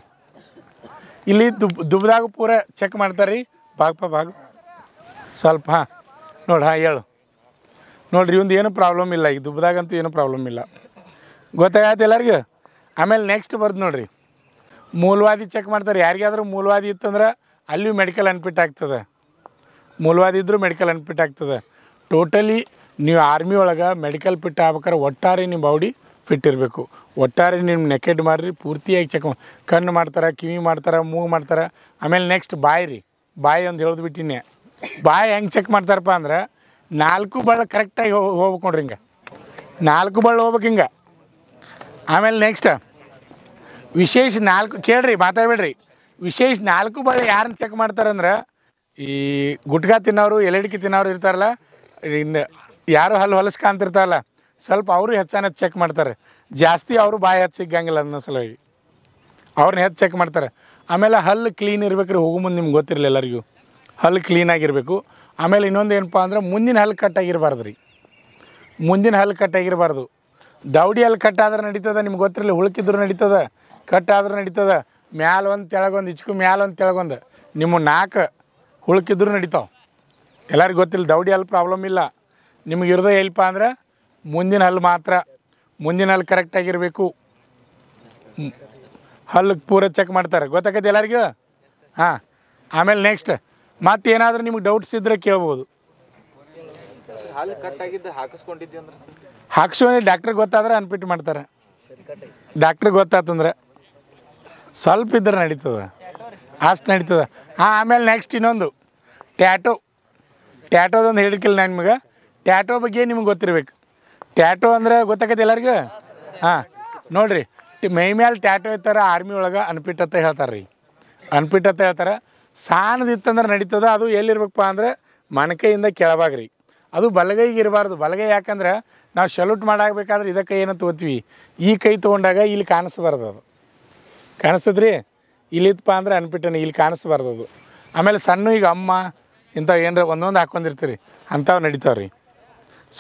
ಇಲ್ಲಿ ದುಬ್ ದುಬ್ದಾಗ ಪೂರ ಚೆಕ್ ಮಾಡ್ತಾರೆ ರೀ ಬಾಗಪ್ಪ ಭಾಗ ಸ್ವಲ್ಪ ಹಾಂ ನೋಡಿ ಹಾಂ ಹೇಳು ನೋಡಿರಿ ಇವಂದು ಏನೂ ಪ್ರಾಬ್ಲಮ್ ಇಲ್ಲ ಈಗ ದುಬ್ಬದಾಗಂತೂ ಏನೂ ಪ್ರಾಬ್ಲಮ್ ಇಲ್ಲ ಗೊತ್ತಾಗತ್ತೆ ಎಲ್ಲರಿಗೂ ಆಮೇಲೆ ನೆಕ್ಸ್ಟ್ ಬರ್ದು ನೋಡಿರಿ ಮೂಲವಾದಿ ಚೆಕ್ ಮಾಡ್ತಾರೆ ಯಾರಿಗಾದರೂ ಮೂಲವಾದಿ ಇತ್ತಂದ್ರೆ ಅಲ್ಲಿಯೂ ಮೆಡಿಕಲ್ ಅನ್ಫಿಟ್ ಆಗ್ತದೆ ಮೂಲವಾದಿ ಇದ್ದರೂ ಮೆಡಿಕಲ್ ಅನ್ಫಿಟ್ ಆಗ್ತದೆ ಟೋಟಲಿ ನೀವು ಆರ್ಮಿ ಒಳಗೆ ಮೆಡಿಕಲ್ ಫಿಟ್ ಆಗ್ಬೇಕಾದ್ರೆ ಒಟ್ಟಾರೆ ನಿಮ್ಮ ಬಾಡಿ ಫಿಟ್ ಇರಬೇಕು ಒಟ್ಟಾರೆ ನಿಮ್ಮ ನೆಕೆಡ್ ಮಾಡಿರಿ ಪೂರ್ತಿಯಾಗಿ ಚೆಕ್ ಕಣ್ಣು ಮಾಡ್ತಾರೆ ಕಿವಿ ಮಾಡ್ತಾರೆ ಮೂಗು ಮಾಡ್ತಾರೆ ಆಮೇಲೆ ನೆಕ್ಸ್ಟ್ ಬಾಯಿ ರೀ ಬಾಯಿ ಒಂದು ಹೇಳಿದ್ಬಿಟ್ಟಿನೇ ಬಾಯಿ ಹೆಂಗೆ ಚೆಕ್ ಮಾಡ್ತಾರಪ್ಪ ಅಂದ್ರೆ ನಾಲ್ಕು ಬಳ್ಳ ಕರೆಕ್ಟಾಗಿ ಹೋಗ್ಬೇಕು ನೋಡ್ರಿ ಹಿಂಗೆ ನಾಲ್ಕು ಬಳ್ಳ ಹೋಗ್ಬೇಕು ಹಿಂಗೆ ಆಮೇಲೆ ನೆಕ್ಸ್ಟ್ ವಿಶೇಷ ನಾಲ್ಕು ಕೇಳ್ರಿ ಮಾತಾಡ್ಬೇಡ್ರಿ ವಿಶೇಷ ನಾಲ್ಕು ಬಳ್ಳ ಯಾರನ್ನ ಚೆಕ್ ಮಾಡ್ತಾರಂದ್ರೆ ಈ ಗುಟ್ಕಾ ತಿನ್ನೋರು ಎಲೆಡಿಕೆ ತಿನ್ನೋರು ಇರ್ತಾರಲ್ಲ ಇನ್ನು ಯಾರು ಹಲ್ಲು ಹೊಲಸ್ಕಾಂತಿರ್ತಾರಲ್ಲ ಸ್ವಲ್ಪ ಅವರು ಹೆಚ್ಚಾನ ಚೆಕ್ ಮಾಡ್ತಾರೆ ಜಾಸ್ತಿ ಅವರು ಬಾಯಿ ಹಚ್ಚಿ ಸಿಗಂಗಿಲ್ಲ ಅದನ್ನ ಸಲುವಾಗಿ ಅವ್ರನ್ನ ಹೆಚ್ಚು ಚೆಕ್ ಮಾಡ್ತಾರೆ ಆಮೇಲೆ ಹಲ್ಲು ಕ್ಲೀನ್ ಇರ್ಬೇಕು ರೀ ಹೋಗೋ ಮುಂದೆ ನಿಮ್ಗೆ ಗೊತ್ತಿರಲಿಲ್ಲ ಎಲ್ಲರಿಗೂ ಹಲ್ಲು ಕ್ಲೀನಾಗಿರಬೇಕು ಆಮೇಲೆ ಇನ್ನೊಂದು ಏನಪ್ಪ ಅಂದ್ರೆ ಮುಂದಿನ ಹಲ್ಲು ಕಟ್ಟಾಗಿರಬಾರ್ದು ರೀ ಮುಂದಿನ ಹಲ್ಲು ಕಟ್ಟಾಗಿರಬಾರ್ದು ದೌಡಿ ಹಲ್ಲು ಕಟ್ಟಾದ್ರೆ ನಡೀತದೆ ನಿಮ್ಗೆ ಗೊತ್ತಿರಲಿ ಹುಳುಕಿದ್ರು ನಡೀತದೆ ಕಟ್ಟಾದ್ರೂ ನಡೀತದೆ ಮ್ಯಾಲ ಒಂದು ತೆಳಗೊಂದು ಇಚ್ಕು ಮ್ಯಾಲ ಒಂದು ತೆಳಗೊಂದು ನಿಮ್ಮ ನಾಲ್ಕು ಹುಳುಕಿದ್ರು ನಡೀತಾವ ಎಲ್ಲರಿಗೂ ಗೊತ್ತಿಲ್ಲ ದೌಡಿ ಹಲ್ಲು ಪ್ರಾಬ್ಲಮ್ ಇಲ್ಲ ನಿಮ್ಗೆ ಇರೋದೇ ಎಲ್ಪ ಅಂದ್ರೆ ಮುಂದಿನ ಹಲ್ಲು ಮಾತ್ರ ಮುಂದಿನ ಹಲ್ಲು ಕರೆಕ್ಟಾಗಿರಬೇಕು ಹಲ್ಲು ಪೂರ ಚೆಕ್ ಮಾಡ್ತಾರೆ ಗೊತ್ತಾಗತ್ತೆ ಎಲ್ಲರಿಗೂ ಹಾಂ ಆಮೇಲೆ ನೆಕ್ಸ್ಟ್ ಮತ್ತೇನಾದರೂ ನಿಮಗೆ ಡೌಟ್ಸ್ ಇದ್ದರೆ ಕೇಳ್ಬೋದು ಹಾಕ್ಸ್ಕೊಂಡ್ರೆ ಡಾಕ್ಟರ್ ಗೊತ್ತಾದ್ರೆ ಅನ್ಪಿಟ್ ಮಾಡ್ತಾರೆ ಡಾಕ್ಟ್ರಿಗೆ ಗೊತ್ತಾತಂದ್ರೆ ಸ್ವಲ್ಪ ಇದ್ರೆ ನಡೀತದ ಅಷ್ಟು ನಡೀತದ ಹಾಂ ಆಮೇಲೆ ನೆಕ್ಸ್ಟ್ ಇನ್ನೊಂದು ಟ್ಯಾಟೋ ಟ್ಯಾಟೋದೊಂದು ಹೇಳಿಕಿಲ್ಲ ನಾನು ನಿಮಗೆ ಟ್ಯಾಟೋ ಬಗ್ಗೆ ನಿಮ್ಗೆ ಗೊತ್ತಿರ್ಬೇಕು ಟ್ಯಾಟೋ ಅಂದ್ರೆ ಗೊತ್ತಾಗತ್ತೆ ಎಲ್ಲರಿಗೂ ಹಾಂ ನೋಡಿರಿ ಮೈ ಮೇಲೆ ಟ್ಯಾಟೋ ಇರ್ತಾರೆ ಆರ್ಮಿ ಒಳಗೆ ಅನ್ಪಿಟ್ ಅಂತ ಹೇಳ್ತಾರೆ ರೀ ಅನ್ಪಿಟ್ ಅಂತ ಹೇಳ್ತಾರೆ ಸಾನದಿತ್ತಂದ್ರೆ ನಡೀತದ ಅದು ಎಲ್ಲಿರ್ಬೇಕಪ್ಪ ಅಂದರೆ ಮಣಕೈಯಿಂದ ಕೆಳಬಾಗ್ರಿ ಅದು ಬಲಗೈಗೆ ಇರಬಾರ್ದು ಬಲಗೈ ಯಾಕಂದ್ರೆ ನಾವು ಶಲೂಟ್ ಮಾಡಾಗಬೇಕಾದ್ರೆ ಇದಕ್ಕೆ ಏನು ತೊಗೋತೀವಿ ಈ ಕೈ ತೊಗೊಂಡಾಗ ಇಲ್ಲಿ ಕಾಣಿಸ್ಬಾರ್ದು ಅದು ಕಾಣಿಸ್ತದ್ರಿ ಇಲ್ಲಿತ್ತಪ್ಪ ಅಂದ್ರೆ ಅನ್ಪಿಟ್ಟನೆ ಇಲ್ಲಿ ಕಾಣಿಸ್ಬಾರ್ದು ಅದು ಆಮೇಲೆ ಸಣ್ಣ ಈಗ ಅಮ್ಮ ಇಂಥವು ಏನರ ಒಂದೊಂದು ಹಾಕ್ಕೊಂಡಿರ್ತೀರಿ ಅಂಥವು ನಡೀತಾವ್ರಿ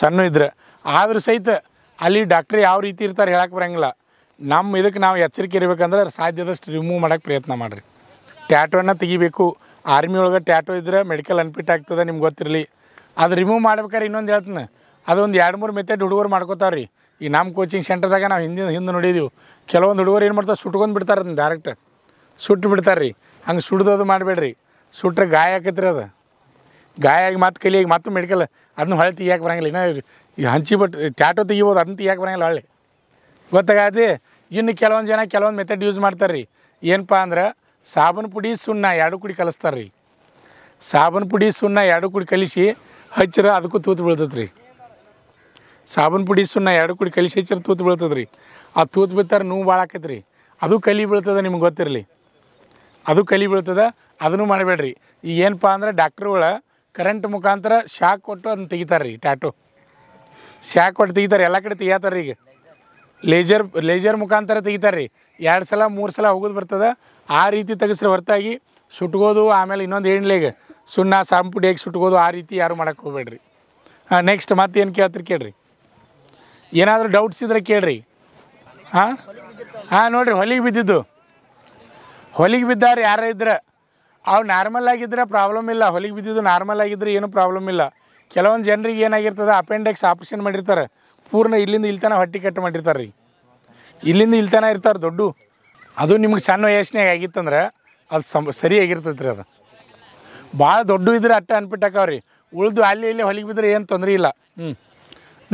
ಸಣ್ಣ ಇದ್ರೆ ಆದರೂ ಸಹಿತ ಅಲ್ಲಿ ಡಾಕ್ಟ್ರ್ ಯಾವ ರೀತಿ ಇರ್ತಾರೆ ಹೇಳಕ್ಕೆ ಬರೋಂಗಿಲ್ಲ ನಮ್ಮ ಇದಕ್ಕೆ ನಾವು ಎಚ್ಚರಿಕೆ ಇರಬೇಕಂದ್ರೆ ಸಾಧ್ಯದಷ್ಟು ರಿಮೂವ್ ಮಾಡೋಕ್ಕೆ ಪ್ರಯತ್ನ ಮಾಡಿರಿ ಟ್ಯಾಟೋನ ತೆಗಿಬೇಕು ಆರ್ಮಿ ಒಳಗೆ ಟ್ಯಾಟೋ ಇದ್ರೆ ಮೆಡಿಕಲ್ ಅನ್ಫಿಟ್ ಆಗ್ತದೆ ನಿಮ್ಗೆ ಗೊತ್ತಿರಲಿ ಅದು ರಿಮೂವ್ ಮಾಡ್ಬೇಕಾದ್ರೆ ಇನ್ನೊಂದು ಹೇಳ್ತೀನಿ ಅದೊಂದು ಎರಡು ಮೂರು ಮೆಥಡ್ ಹುಡುಗರು ಮಾಡ್ಕೋತಾವ್ರಿ ಈ ನಮ್ಮ ಕೋಚಿಂಗ್ ಸೆಂಟರ್ದಾಗ ನಾವು ಹಿಂದಿನ ಹಿಂದೆ ನೋಡಿದೀವಿ ಕೆಲವೊಂದು ಹುಡುಗರು ಏನು ಮಾಡ್ತಾರೆ ಸುಟ್ಕೊಂಡು ಬಿಡ್ತಾರೆ ಅದನ್ನು ಡೈರೆಕ್ಟ್ ಸುಟ್ಟು ಬಿಡ್ತಾರೆ ರೀ ಹಂಗೆ ಸುಡ್ದೋದು ಮಾಡಬೇಡ್ರಿ ಸುಟ್ಟರೆ ಗಾಯ ಆಕೈತ್ರಿ ಅದು ಗಾಯ ಆಗಿ ಮತ್ತೆ ಕಲಿಯಾಗಿ ಮತ್ತೆ ಮೆಡಿಕಲ್ ಅದನ್ನು ಹೊಳೆ ತೆಗಿಯಾಕೆ ಬರಂಗಿಲ್ಲ ಇನ್ನೂ ಈ ಹಂಚಿ ಬಿಟ್ಟು ಟ್ಯಾಟೋ ತೆಗಿಬೋದು ಅದನ್ನು ತೆಗಿಯಾಕೆ ಬರಂಗಿಲ್ಲ ಹಳ್ಳಿ ಗೊತ್ತಾಗತ್ತೆ ಇನ್ನು ಕೆಲವೊಂದು ಜನ ಕೆಲವೊಂದು ಮೆಥಡ್ ಯೂಸ್ ಮಾಡ್ತಾರೆ ರೀ ಏನಪ್ಪ ಅಂದ್ರೆ ಸಾಬನ್ ಪುಡಿ ಸುಣ್ಣ ಎರಡು ಕುಡಿ ಕಲಿಸ್ತಾರೆ ರೀ ಸಾಬನ್ ಪುಡಿ ಸುಣ್ಣ ಎರಡು ಕುಡಿ ಕಲಿಸಿ ಹಚ್ಚಿರ ಅದಕ್ಕೂ ತೂತು ಬೀಳ್ತದೆ ರೀ ಸಾಬನ್ ಪುಡಿ ಸುಣ್ಣ ಎರಡು ಕುಡಿ ಕಲಿಸಿ ಹಚ್ಚಿರ ತೂತು ಬೀಳ್ತದೆ ರೀ ಆ ತೂತು ಬಿತ್ತಾರೆ ನೋವು ಭಾಳ ಆಕೈತೆ ರೀ ಅದು ಕಲಿ ಬೀಳ್ತದೆ ನಿಮ್ಗೆ ಗೊತ್ತಿರಲಿ ಅದು ಕಲಿ ಬೀಳ್ತದೆ ಅದನ್ನು ಮಾಡಬೇಡ್ರಿ ಈಗ ಏನಪ್ಪ ಅಂದ್ರೆ ಡಾಕ್ಟ್ರುಗಳು ಕರೆಂಟ್ ಮುಖಾಂತರ ಶಾಕ್ ಕೊಟ್ಟು ಅದನ್ನ ತೆಗಿತಾರೆ ರೀ ಟ್ಯಾಟು ಶಾಕ್ ಕೊಟ್ಟು ತೆಗಿತಾರೆ ಎಲ್ಲ ಕಡೆ ತೆಗಿತಾರೆ ಈಗ ಲೇಜರ್ ಲೇಜರ್ ಮುಖಾಂತರ ತೆಗಿತಾರೆ ರೀ ಎರಡು ಸಲ ಮೂರು ಸಲ ಹೋಗೋದು ಬರ್ತದೆ ಆ ರೀತಿ ತೆಗೆಸ್ರೆ ಹೊರತಾಗಿ ಸುಟ್ಕೋದು ಆಮೇಲೆ ಇನ್ನೊಂದು ಏಣ್ಲೆಗೆ ಸುಣ್ಣ ಸಾಂಪುಡಿ ಹೇಗೆ ಸುಟ್ಕೋದು ಆ ರೀತಿ ಯಾರು ಮಾಡೋಕ್ಕೆ ಹೋಗ್ಬೇಡ್ರಿ ಹಾಂ ನೆಕ್ಸ್ಟ್ ಮತ್ತೆ ಏನು ಕೇಳ್ತೀರಿ ಕೇಳಿರಿ ಏನಾದರೂ ಡೌಟ್ಸ್ ಇದ್ರೆ ಕೇಳಿರಿ ಹಾಂ ಹಾಂ ನೋಡಿರಿ ಹೊಲಿಗೆ ಬಿದ್ದಿದ್ದು ಹೊಲಿಗೆ ಬಿದ್ದಾರು ಯಾರ ಇದ್ರೆ ಅವು ನಾರ್ಮಲ್ ಆಗಿದ್ರೆ ಪ್ರಾಬ್ಲಮ್ ಇಲ್ಲ ಹೊಲಿಗೆ ಬಿದ್ದಿದ್ದು ನಾರ್ಮಲ್ ಆಗಿದ್ರೆ ಏನೂ ಪ್ರಾಬ್ಲಮ್ ಇಲ್ಲ ಕೆಲವೊಂದು ಜನರಿಗೆ ಏನಾಗಿರ್ತದೆ ಅಪೆಂಡಿಕ್ಸ್ ಆಪ್ರೇಷನ್ ಮಾಡಿರ್ತಾರೆ ಪೂರ್ಣ ಇಲ್ಲಿಂದ ಇಲ್ತನ ಹೊಟ್ಟೆ ಕಟ್ಟು ಮಾಡಿರ್ತಾರೆ ರೀ ಇಲ್ಲಿಂದ ಇಲ್ತನ ಇರ್ತಾರೆ ದೊಡ್ಡ ಅದು ನಿಮ್ಗೆ ಸಣ್ಣ ವಯಸ್ಸಿನಾಗ ಆಗಿತ್ತಂದ್ರೆ ಅದು ಸಮ ಸರಿಯಾಗಿರ್ತೈತೆ ರೀ ಅದು ಭಾಳ ದೊಡ್ಡ ಇದ್ರೆ ಅಟ್ಟ ರೀ ಉಳಿದು ಅಲ್ಲಿ ಇಲ್ಲಿ ಹೊಲಿಗೆ ಬಿದ್ರೆ ಏನು ತೊಂದರೆ ಇಲ್ಲ ಹ್ಞೂ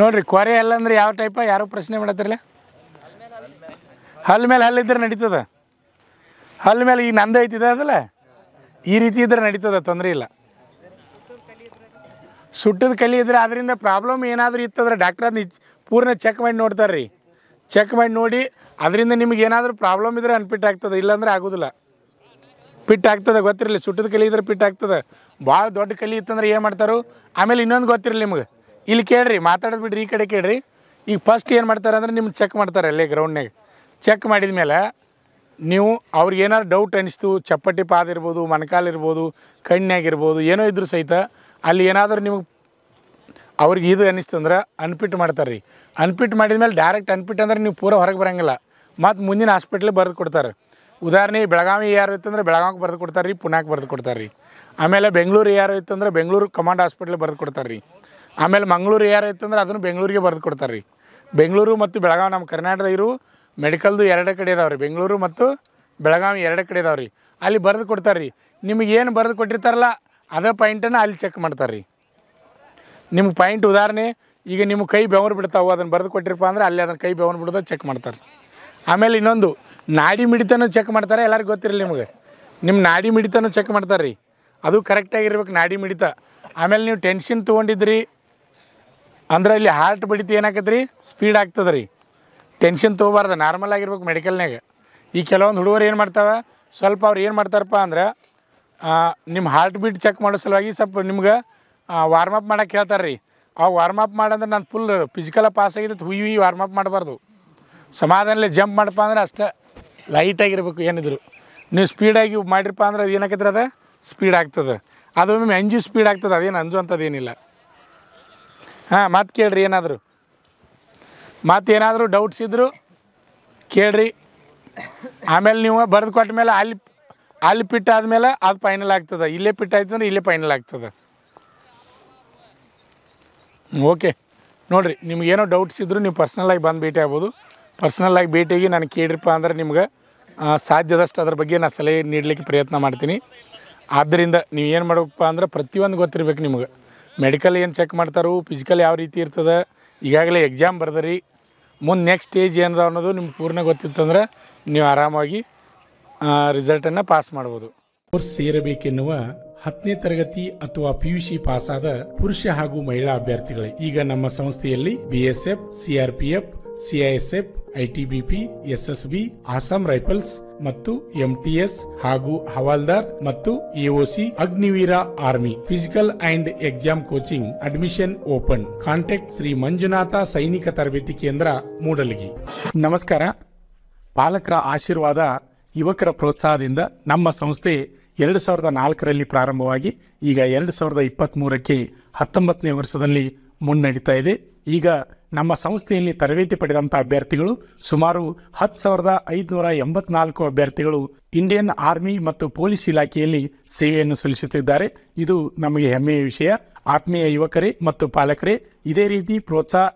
ನೋಡಿರಿ ಕೊರೆ ಅಲ್ಲ ಅಂದ್ರೆ ಯಾವ ಟೈಪ ಯಾರು ಪ್ರಶ್ನೆ ಮಾಡತ್ತಿರಲ್ಲ ಹಲ್ ಮೇಲೆ ಹಲ್ಲಿದ್ರೆ ನಡೀತದ ಹಲ್ ಮೇಲೆ ಈಗ ನಂದು ಐತಿದೆ ಅದಲ್ಲ ಈ ರೀತಿ ಇದ್ರೆ ನಡೀತದೆ ತೊಂದರೆ ಇಲ್ಲ ಸುಟ್ಟದ ಕಲಿ ಇದ್ರೆ ಅದರಿಂದ ಪ್ರಾಬ್ಲಮ್ ಏನಾದರೂ ಇತ್ತಂದ್ರೆ ಅದನ್ನ ಪೂರ್ಣ ಚೆಕ್ ಮಾಡಿ ನೋಡ್ತಾರೆ ರೀ ಚೆಕ್ ಮಾಡಿ ನೋಡಿ ಅದರಿಂದ ನಿಮ್ಗೆ ಏನಾದರೂ ಪ್ರಾಬ್ಲಮ್ ಇದ್ರೆ ಅನ್ಫಿಟ್ ಆಗ್ತದೆ ಇಲ್ಲಾಂದರೆ ಆಗೋದಿಲ್ಲ ಪಿಟ್ ಆಗ್ತದೆ ಗೊತ್ತಿರಲಿ ಸುಟ್ಟದ ಕಲಿ ಇದ್ರೆ ಪಿಟ್ ಆಗ್ತದೆ ಭಾಳ ದೊಡ್ಡ ಕಲಿ ಇತ್ತಂದ್ರೆ ಏನು ಮಾಡ್ತಾರೋ ಆಮೇಲೆ ಇನ್ನೊಂದು ಗೊತ್ತಿರಲಿ ನಿಮ್ಗೆ ಇಲ್ಲಿ ಕೇಳ್ರಿ ಮಾತಾಡೋದು ಬಿಡ್ರಿ ಈ ಕಡೆ ಕೇಳ್ರಿ ಈಗ ಫಸ್ಟ್ ಏನು ಮಾಡ್ತಾರೆ ಅಂದರೆ ನಿಮ್ಗೆ ಚೆಕ್ ಮಾಡ್ತಾರೆ ಅಲ್ಲೇ ಗ್ರೌಂಡ್ನಾಗೆ ಚೆಕ್ ಮಾಡಿದ ಮೇಲೆ ನೀವು ಅವ್ರಿಗೆ ಏನಾದ್ರು ಡೌಟ್ ಅನಿಸ್ತು ಚಪ್ಪಟಿ ಪಾದ ಇರ್ಬೋದು ಮಣಕಾಲಿರ್ಬೋದು ಕಣ್ಣಾಗಿರ್ಬೋದು ಏನೋ ಇದ್ರೂ ಸಹಿತ ಅಲ್ಲಿ ಏನಾದರೂ ನಿಮಗೆ ಅವ್ರಿಗೆ ಇದು ಅಂದ್ರೆ ಅನ್ಪಿಟ್ ಮಾಡ್ತಾರೆ ರೀ ಅನ್ಪಿಟ್ ಮಾಡಿದ ಮೇಲೆ ಡೈರೆಕ್ಟ್ ಅನ್ಪಿಟ್ ಅಂದ್ರೆ ನೀವು ಪೂರ ಹೊರಗೆ ಬರೋಂಗಿಲ್ಲ ಮತ್ತು ಮುಂದಿನ ಹಾಸ್ಪಿಟ್ಲಿಗೆ ಬರೆದು ಕೊಡ್ತಾರೆ ಉದಾಹರಣೆ ಬೆಳಗಾವಿ ಯಾರು ಇತ್ತಂದ್ರೆ ಬೆಳಗಾವಿಗೆ ಬರೆದು ಕೊಡ್ತಾರೆ ರೀ ಪುನಾಕ್ ಬರೆದು ಕೊಡ್ತಾರೆ ರೀ ಆಮೇಲೆ ಬೆಂಗಳೂರು ಯಾರು ಇತ್ತಂದ್ರೆ ಬೆಂಗಳೂರು ಕಮಾಂಡ್ ಹಾಸ್ಪಿಟ್ಲಿಗೆ ಬರೆದು ಕೊಡ್ತಾರೆ ರೀ ಆಮೇಲೆ ಮಂಗಳೂರು ಯಾರು ಇತ್ತಂದ್ರೆ ಅದನ್ನು ಬೆಂಗಳೂರಿಗೆ ಬರೆದು ಕೊಡ್ತಾರೆ ರೀ ಬೆಂಗಳೂರು ಮತ್ತು ಬೆಳಗಾವಿ ನಮ್ಮ ಕರ್ನಾಟಕದ ಇರು ಮೆಡಿಕಲ್ದು ಎರಡು ಕಡೆ ಇದಾವೆ ರೀ ಬೆಂಗಳೂರು ಮತ್ತು ಬೆಳಗಾವಿ ಎರಡು ಕಡೆ ಇದಾವೆ ರೀ ಅಲ್ಲಿ ಬರೆದು ಕೊಡ್ತಾರೆ ರೀ ನಿಮಗೆ ಏನು ಬರೆದು ಕೊಟ್ಟಿರ್ತಾರಲ್ಲ ಅದೇ ಪಾಯಿಂಟನ್ನು ಅಲ್ಲಿ ಚೆಕ್ ಮಾಡ್ತಾರೆ ರೀ ನಿಮ್ಗೆ ಪಾಯಿಂಟ್ ಉದಾಹರಣೆ ಈಗ ನಿಮ್ಮ ಕೈ ಬೆವರು ಬಿಡ್ತಾವೆ ಅದನ್ನು ಬರೆದು ಕೊಟ್ಟಿರಪ್ಪ ಅಂದ್ರೆ ಅಲ್ಲಿ ಅದನ್ನು ಕೈ ಬೆವರು ಬಿಡೋದು ಚೆಕ್ ಮಾಡ್ತಾರೆ ಆಮೇಲೆ ಇನ್ನೊಂದು ನಾಡಿ ಮಿಡಿತನೂ ಚೆಕ್ ಮಾಡ್ತಾರೆ ಎಲ್ಲರಿಗೂ ಗೊತ್ತಿರಲಿ ನಿಮಗೆ ನಿಮ್ಮ ನಾಡಿ ಮಿಡಿತನೂ ಚೆಕ್ ಮಾಡ್ತಾರೆ ರೀ ಅದು ಕರೆಕ್ಟಾಗಿರ್ಬೇಕು ನಾಡಿ ಮಿಡಿತ ಆಮೇಲೆ ನೀವು ಟೆನ್ಷನ್ ತೊಗೊಂಡಿದ್ರಿ ಅಂದ್ರೆ ಇಲ್ಲಿ ಹಾರ್ಟ್ ಬಡಿತ ರೀ ಸ್ಪೀಡ್ ಆಗ್ತದೆ ರೀ ಟೆನ್ಷನ್ ತೊಗೋಬಾರ್ದು ನಾರ್ಮಲ್ ಆಗಿರ್ಬೇಕು ಮೆಡಿಕಲ್ನಾಗ ಈ ಕೆಲವೊಂದು ಹುಡುಗರು ಏನು ಮಾಡ್ತಾವೆ ಸ್ವಲ್ಪ ಅವ್ರು ಏನು ಮಾಡ್ತಾರಪ್ಪ ಅಂದ್ರೆ ನಿಮ್ಮ ಹಾರ್ಟ್ ಬೀಟ್ ಚೆಕ್ ಮಾಡೋ ಸಲುವಾಗಿ ಸ್ವಲ್ಪ ನಿಮ್ಗೆ ವಾರ್ಮಪ್ ಮಾಡೋಕ್ಕೆ ಹೇಳ್ತಾರೆ ರೀ ಆ ವಾರ್ಮ್ ಅಪ್ ಮಾಡಂದ್ರೆ ನಾನು ಫುಲ್ ಫಿಸಿಕಲ ಪಾಸ್ ಆಗಿದ್ದು ಹುಯಿ ಹುಯಿ ವಾರ್ಮ್ ಅಪ್ ಮಾಡಬಾರ್ದು ಸಮಾಧಾನಲ್ಲಿ ಜಂಪ್ ಮಾಡಪ್ಪ ಅಂದ್ರೆ ಅಷ್ಟೇ ಲೈಟಾಗಿರ್ಬೇಕು ಏನಿದ್ರು ನೀವು ಸ್ಪೀಡಾಗಿ ಮಾಡಿರಪ್ಪ ಅಂದ್ರೆ ಅದು ಏನಾಕೈತ್ರಿ ಅದು ಸ್ಪೀಡ್ ಆಗ್ತದೆ ಅದೊಮ್ಮೆ ಅಂಜು ಸ್ಪೀಡ್ ಆಗ್ತದೆ ಅದೇನು ಅಂಜು ಏನಿಲ್ಲ ಹಾಂ ಮತ್ತು ಕೇಳ್ರಿ ಏನಾದರೂ ಏನಾದರೂ ಡೌಟ್ಸ್ ಇದ್ರು ಕೇಳ್ರಿ ಆಮೇಲೆ ನೀವು ಬರೆದು ಕೊಟ್ಟ ಮೇಲೆ ಅಲ್ಲಿ ಅಲ್ಲಿ ಪಿಟ್ ಮೇಲೆ ಅದು ಫೈನಲ್ ಆಗ್ತದೆ ಇಲ್ಲೇ ಪಿಟ್ ಆಯ್ತಂದ್ರೆ ಇಲ್ಲೇ ಫೈನಲ್ ಆಗ್ತದೆ ಓಕೆ ನೋಡಿರಿ ನಿಮ್ಗೆ ಏನೋ ಡೌಟ್ಸ್ ಇದ್ದರೂ ನೀವು ಪರ್ಸ್ನಲಾಗಿ ಬಂದು ಭೇಟಿ ಆಗ್ಬೋದು ಪರ್ಸ್ನಲ್ಲಾಗಿ ಭೇಟಿಯಾಗಿ ನಾನು ಕೇಳಿರಪ್ಪ ಅಂದ್ರೆ ನಿಮ್ಗೆ ಸಾಧ್ಯದಷ್ಟು ಅದ್ರ ಬಗ್ಗೆ ನಾನು ಸಲಹೆ ನೀಡಲಿಕ್ಕೆ ಪ್ರಯತ್ನ ಮಾಡ್ತೀನಿ ಆದ್ದರಿಂದ ನೀವು ಏನು ಮಾಡಬೇಕಪ್ಪ ಅಂದ್ರೆ ಪ್ರತಿಯೊಂದು ಗೊತ್ತಿರಬೇಕು ನಿಮ್ಗೆ ಮೆಡಿಕಲ್ ಏನು ಚೆಕ್ ಮಾಡ್ತಾರೋ ಫಿಸಿಕಲ್ ಯಾವ ರೀತಿ ಇರ್ತದೆ ಈಗಾಗಲೇ ಎಕ್ಸಾಮ್ ಬರ್ದರಿ ಮುಂದೆ ನೆಕ್ಸ್ಟ್ ಸ್ಟೇಜ್ ಏನದ ಅನ್ನೋದು ನಿಮ್ಗೆ ಪೂರ್ಣ ಗೊತ್ತಿತ್ತಂದ್ರೆ ನೀವು ಆರಾಮಾಗಿ ರಿಸಲ್ಟನ್ನು ಪಾಸ್ ಮಾಡ್ಬೋದು ಕೋರ್ಸ್ ಸೇರಬೇಕೆನ್ನುವ ಹತ್ತನೇ ತರಗತಿ ಅಥವಾ ಪಿಯುಸಿ ಪಾಸ್ ಆದ ಪುರುಷ ಹಾಗೂ ಮಹಿಳಾ ಅಭ್ಯರ್ಥಿಗಳೇ ಈಗ ನಮ್ಮ ಸಂಸ್ಥೆಯಲ್ಲಿ BSF CRPF CISF ITBP SSB Assam rifles ಮತ್ತು ಎಂಟಿಎಸ್ ಹಾಗೂ ಹವಾಲ್ದಾರ್ ಮತ್ತು AOC Agniveer army physical and exam coaching admission open contact Shri Manjunatha ಸೈನಿಕ ತರಬೇತಿ ಕೇಂದ್ರ ಮೂಡಲಗಿ ನಮಸ್ಕಾರ ಪಾಲಕರ ಆಶೀರ್ವಾದ ಯುವಕರ ಪ್ರೋತ್ಸಾಹದಿಂದ ನಮ್ಮ ಸಂಸ್ಥೆ ಎರಡು ಸಾವಿರದ ನಾಲ್ಕರಲ್ಲಿ ಪ್ರಾರಂಭವಾಗಿ ಈಗ ಎರಡು ಸಾವಿರದ ಇಪ್ಪತ್ತ್ಮೂರಕ್ಕೆ ಹತ್ತೊಂಬತ್ತನೇ ವರ್ಷದಲ್ಲಿ ಮುನ್ನಡೀತಾ ಇದೆ ಈಗ ನಮ್ಮ ಸಂಸ್ಥೆಯಲ್ಲಿ ತರಬೇತಿ ಪಡೆದಂಥ ಅಭ್ಯರ್ಥಿಗಳು ಸುಮಾರು ಹತ್ತು ಸಾವಿರದ ಐದುನೂರ ಎಂಬತ್ನಾಲ್ಕು ಅಭ್ಯರ್ಥಿಗಳು ಇಂಡಿಯನ್ ಆರ್ಮಿ ಮತ್ತು ಪೊಲೀಸ್ ಇಲಾಖೆಯಲ್ಲಿ ಸೇವೆಯನ್ನು ಸಲ್ಲಿಸುತ್ತಿದ್ದಾರೆ ಇದು ನಮಗೆ ಹೆಮ್ಮೆಯ ವಿಷಯ ಆತ್ಮೀಯ ಯುವಕರೇ ಮತ್ತು ಪಾಲಕರೇ ಇದೇ ರೀತಿ ಪ್ರೋತ್ಸಾಹ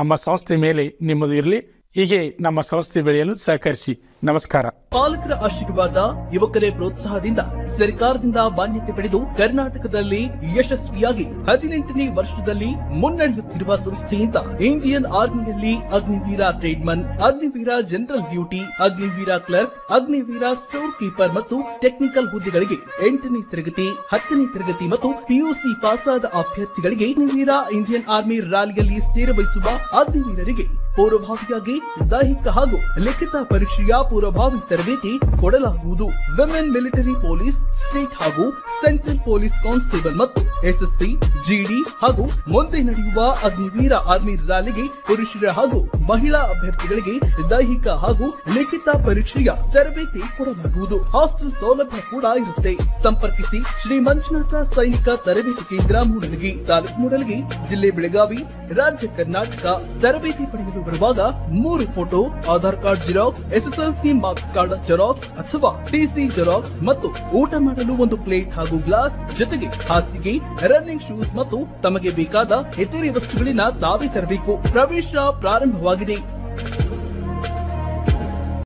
ನಮ್ಮ ಸಂಸ್ಥೆ ಮೇಲೆ ನಿಮ್ಮದು ಇರಲಿ ಹೀಗೆ ನಮ್ಮ ಸಂಸ್ಥೆ ಬೆಳೆಯಲು ಸಹಕರಿಸಿ ನಮಸ್ಕಾರ ಪಾಲಕರ ಆಶೀರ್ವಾದ ಯುವಕರೇ ಪ್ರೋತ್ಸಾಹದಿಂದ ಸರ್ಕಾರದಿಂದ ಮಾನ್ಯತೆ ಪಡೆದು ಕರ್ನಾಟಕದಲ್ಲಿ ಯಶಸ್ವಿಯಾಗಿ ಹದಿನೆಂಟನೇ ವರ್ಷದಲ್ಲಿ ಮುನ್ನಡೆಯುತ್ತಿರುವ ಸಂಸ್ಥೆಯಿಂದ ಇಂಡಿಯನ್ ಆರ್ಮಿಯಲ್ಲಿ Agniveer tradesman Agniveer general duty Agniveer clerk Agniveer store keeper ಮತ್ತು ಟೆಕ್ನಿಕಲ್ ಹುದ್ದೆಗಳಿಗೆ ಎಂಟನೇ ತರಗತಿ ಹತ್ತನೇ ತರಗತಿ ಮತ್ತು ಪಿಯುಸಿ ಪಾಸಾದ ಅಭ್ಯರ್ಥಿಗಳಿಗೆ ಅಗ್ನಿವೀರ ಇಂಡಿಯನ್ ಆರ್ಮಿ ರ್ಯಾಲಿಯಲ್ಲಿ ಸೇರಬಯಸುವ ಅಗ್ನಿವೀರರಿಗೆ ಪೂರ್ವಭಾವಿಯಾಗಿ ದೈಹಿಕ ಹಾಗೂ ಲಿಖಿತ ಪರೀಕ್ಷೆಯ ಪೂರ್ವಭಾವಿ ತರಬೇತಿ ಕೊಡಲಾಗುವುದು ವಿಮೆನ್ ಮಿಲಿಟರಿ ಪೊಲೀಸ್ ಸ್ಟೇಟ್ ಹಾಗೂ ಸೆಂಟ್ರಲ್ ಪೊಲೀಸ್ ಕಾನ್ಸ್ಟೇಬಲ್ ಮತ್ತು ಎಸ್ಎಸ್ಸಿ ಜಿಡಿ ಹಾಗೂ ಮುಂದೆ ನಡೆಯುವ ಅಗ್ನಿವೀರ ಆರ್ಮಿ ರ್ಯಾಲಿಗೆ ಪುರುಷರ ಹಾಗೂ ಮಹಿಳಾ ಅಭ್ಯರ್ಥಿಗಳಿಗೆ ದೈಹಿಕ ಹಾಗೂ ಲಿಖಿತ ಪರೀಕ್ಷೆಯ ತರಬೇತಿ ಕೊಡಲಾಗುವುದು ಹಾಸ್ಟೆಲ್ ಸೌಲಭ್ಯ ಕೂಡ ಇರುತ್ತೆ ಸಂಪರ್ಕಿಸಿ ಶ್ರೀ ಮಂಜುನಾಥ ಸೈನಿಕ ತರಬೇತಿ ಕೇಂದ್ರ ಮೂಡಲಗಿ ತಾಲೂಕು ಮೂಡಲಗಿ ಜಿಲ್ಲೆ ಬೆಳಗಾವಿ ರಾಜ್ಯ ಕರ್ನಾಟಕ ತರಬೇತಿ ಪಡೆಯಲು ಬರುವಾಗ ಮೂರು photo Aadhaar card xerox SSL SSLC marks card xerox ಅಥವಾ ಟಿಸಿ ಜೆರಾಕ್ಸ್ ಮತ್ತು ಊಟ ಮಾಡಲು ಒಂದು ಪ್ಲೇಟ್ ಹಾಗೂ ಗ್ಲಾಸ್ ಜೊತೆಗೆ ಹಾಸಿಗೆ ರನ್ನಿಂಗ್ ಶೂಸ್ ಮತ್ತು ತಮಗೆ ಬೇಕಾದ ಇತರೆ ವಸ್ತುಗಳನ್ನ ತಾವೇ ತರಬೇಕು ಪ್ರವೇಶ ಪ್ರಾರಂಭವಾಗಿದೆ